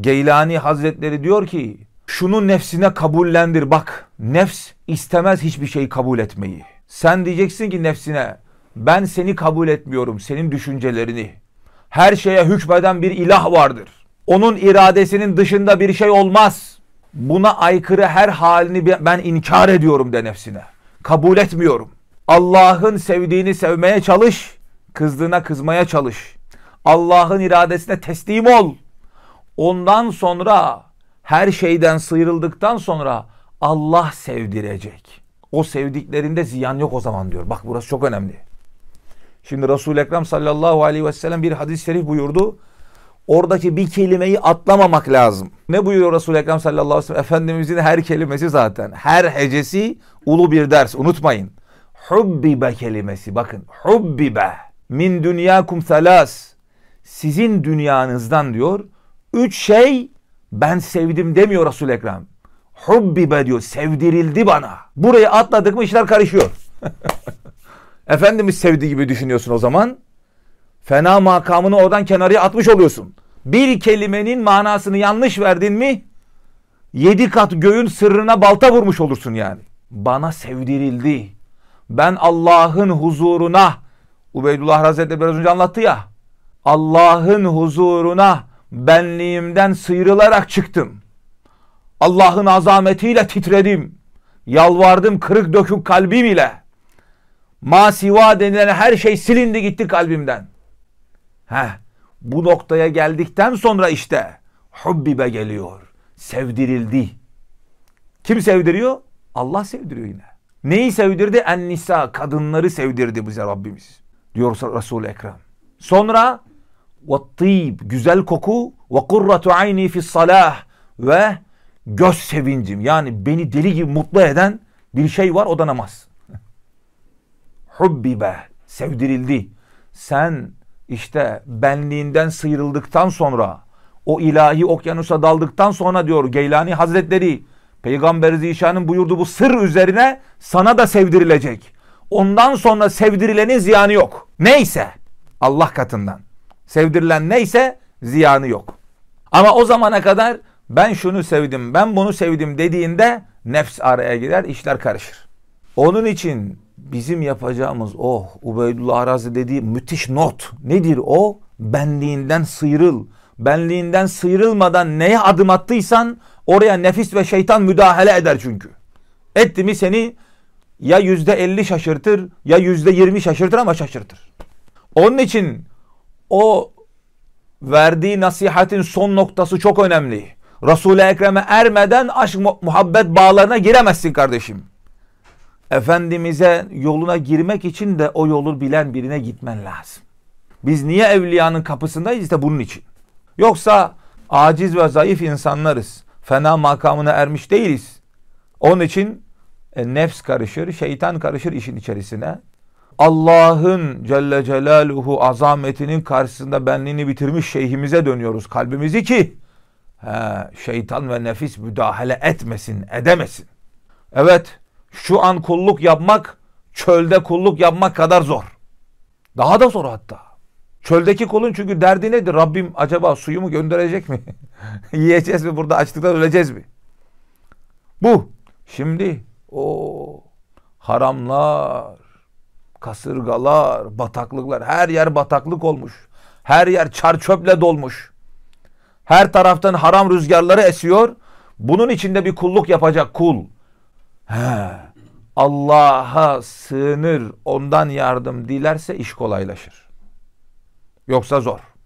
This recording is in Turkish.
Geylani Hazretleri diyor ki şunu nefsine kabullendir bak nefs istemez hiçbir şeyi kabul etmeyi. Sen diyeceksin ki nefsine ben seni kabul etmiyorum senin düşüncelerini. Her şeye hükmeden bir ilah vardır. Onun iradesinin dışında bir şey olmaz. Buna aykırı her halini ben inkar ediyorum de nefsine. Kabul etmiyorum. Allah'ın sevdiğini sevmeye çalış. Kızdığına kızmaya çalış. Allah'ın iradesine teslim ol. Ondan sonra her şeyden sıyrıldıktan sonra Allah sevdirecek. O sevdiklerinde ziyan yok o zaman diyor. Bak burası çok önemli. Şimdi Resul-i Ekrem sallallahu aleyhi ve sellem bir hadis-i şerif buyurdu. Oradaki bir kelimeyi atlamamak lazım. Ne buyuruyor Resul-i Ekrem sallallahu aleyhi ve sellem? Efendimizin her kelimesi zaten. Her hecesi ulu bir ders. Unutmayın. Hubbibe kelimesi. Bakın. Hubbibe. Min dünyakum selas. Sizin dünyanızdan diyor Üç şey ben sevdim demiyor Resul Ekrem. Hubbibe diyor sevdirildi bana. Burayı atladık mı işler karışıyor. Efendimiz sevdi gibi düşünüyorsun o zaman. Fena makamını oradan kenarıya atmış oluyorsun. Bir kelimenin manasını yanlış verdin mi yedi kat göğün sırrına balta vurmuş olursun yani. Bana sevdirildi. Ben Allah'ın huzuruna Ubeydullah Hazretleri biraz önce anlattı ya. Allah'ın huzuruna benliğimden sıyrılarak çıktım. Allah'ın azametiyle titredim. Yalvardım kırık dökük kalbim ile. Masiva denilen her şey silindi gitti kalbimden. Heh, bu noktaya geldikten sonra işte hubbibe geliyor. Sevdirildi. Kim sevdiriyor? Allah sevdiriyor yine. Neyi sevdirdi? En nisa kadınları sevdirdi bize Rabbimiz. Diyor Resul-i Ekrem. Sonra وَالطِّيب güzel koku ve kurratu ayni fi salah ve göz sevincim yani beni deli gibi mutlu eden bir şey var o da namaz. Hubbibe sevdirildi. Sen işte benliğinden sıyrıldıktan sonra o ilahi okyanusa daldıktan sonra diyor Geylani Hazretleri Peygamber Zişan'ın buyurdu bu sır üzerine sana da sevdirilecek. Ondan sonra sevdirilenin ziyanı yok. Neyse Allah katından. Sevdirilen neyse ziyanı yok. Ama o zamana kadar ben şunu sevdim, ben bunu sevdim dediğinde nefs araya girer, işler karışır. Onun için bizim yapacağımız o, oh Ubeydullah Arazi dediği müthiş not nedir o? Benliğinden sıyrıl. Benliğinden sıyrılmadan neye adım attıysan oraya nefis ve şeytan müdahale eder çünkü. Etti mi seni ya yüzde elli şaşırtır ya yüzde yirmi şaşırtır ama şaşırtır. Onun için o verdiği nasihatin son noktası çok önemli. Resul-i Ekrem'e ermeden aşk muhabbet bağlarına giremezsin kardeşim. Efendimiz'e yoluna girmek için de o yolu bilen birine gitmen lazım. Biz niye evliyanın kapısındayız işte bunun için. Yoksa aciz ve zayıf insanlarız. Fena makamına ermiş değiliz. Onun için e, nefs karışır, şeytan karışır işin içerisine. Allah'ın Celle Celaluhu azametinin karşısında benliğini bitirmiş şeyhimize dönüyoruz kalbimizi ki he, şeytan ve nefis müdahale etmesin, edemesin. Evet, şu an kulluk yapmak çölde kulluk yapmak kadar zor. Daha da zor hatta. Çöldeki kulun çünkü derdi nedir? Rabbim acaba suyu mu gönderecek mi? Yiyeceğiz mi burada açlıktan öleceğiz mi? Bu. Şimdi o haramlar, Kasırgalar, bataklıklar. Her yer bataklık olmuş. Her yer çarçöple dolmuş. Her taraftan haram rüzgarları esiyor. Bunun içinde bir kulluk yapacak kul. Allah'a sığınır, ondan yardım dilerse iş kolaylaşır. Yoksa zor.